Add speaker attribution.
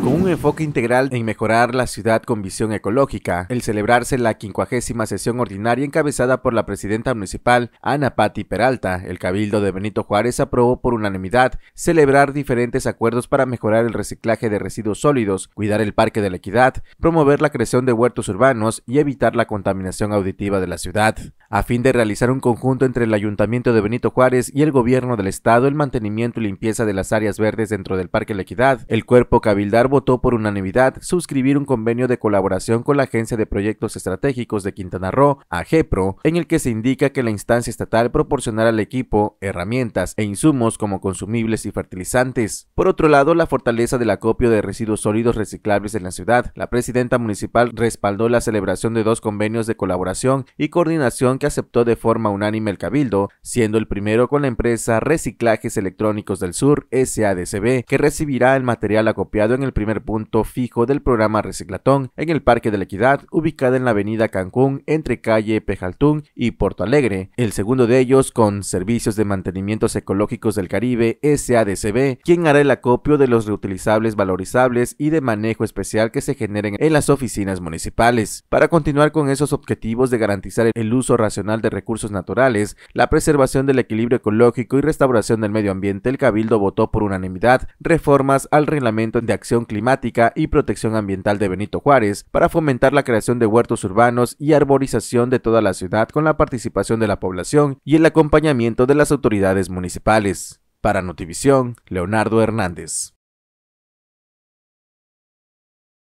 Speaker 1: Con un enfoque integral en mejorar la ciudad con visión ecológica, el celebrarse la quincuagésima sesión ordinaria encabezada por la presidenta municipal Ana Patti Peralta, el Cabildo de Benito Juárez aprobó por unanimidad celebrar diferentes acuerdos para mejorar el reciclaje de residuos sólidos, cuidar el Parque de la Equidad, promover la creación de huertos urbanos y evitar la contaminación auditiva de la ciudad. A fin de realizar un conjunto entre el Ayuntamiento de Benito Juárez y el Gobierno del Estado el mantenimiento y limpieza de las áreas verdes dentro del Parque de la Equidad, el Cuerpo Cabildo Vildar votó por unanimidad suscribir un convenio de colaboración con la Agencia de Proyectos Estratégicos de Quintana Roo, AGEPRO, en el que se indica que la instancia estatal proporcionará al equipo herramientas e insumos como consumibles y fertilizantes. Por otro lado, la fortaleza del acopio de residuos sólidos reciclables en la ciudad. La presidenta municipal respaldó la celebración de dos convenios de colaboración y coordinación que aceptó de forma unánime el Cabildo, siendo el primero con la empresa Reciclajes Electrónicos del Sur, SADCB, que recibirá el material acopiado en el primer punto fijo del programa Reciclatón en el Parque de la Equidad, ubicada en la avenida Cancún entre calle Pejaltún y Puerto Alegre. El segundo de ellos con Servicios de Mantenimientos Ecológicos del Caribe, SADCB, quien hará el acopio de los reutilizables valorizables y de manejo especial que se generen en las oficinas municipales. Para continuar con esos objetivos de garantizar el uso racional de recursos naturales, la preservación del equilibrio ecológico y restauración del medio ambiente, el Cabildo votó por unanimidad reformas al reglamento de Acción Climática y Protección Ambiental de Benito Juárez para fomentar la creación de huertos urbanos y arborización de toda la ciudad con la participación de la población y el acompañamiento de las autoridades municipales. Para Notivisión, Leonardo Hernández.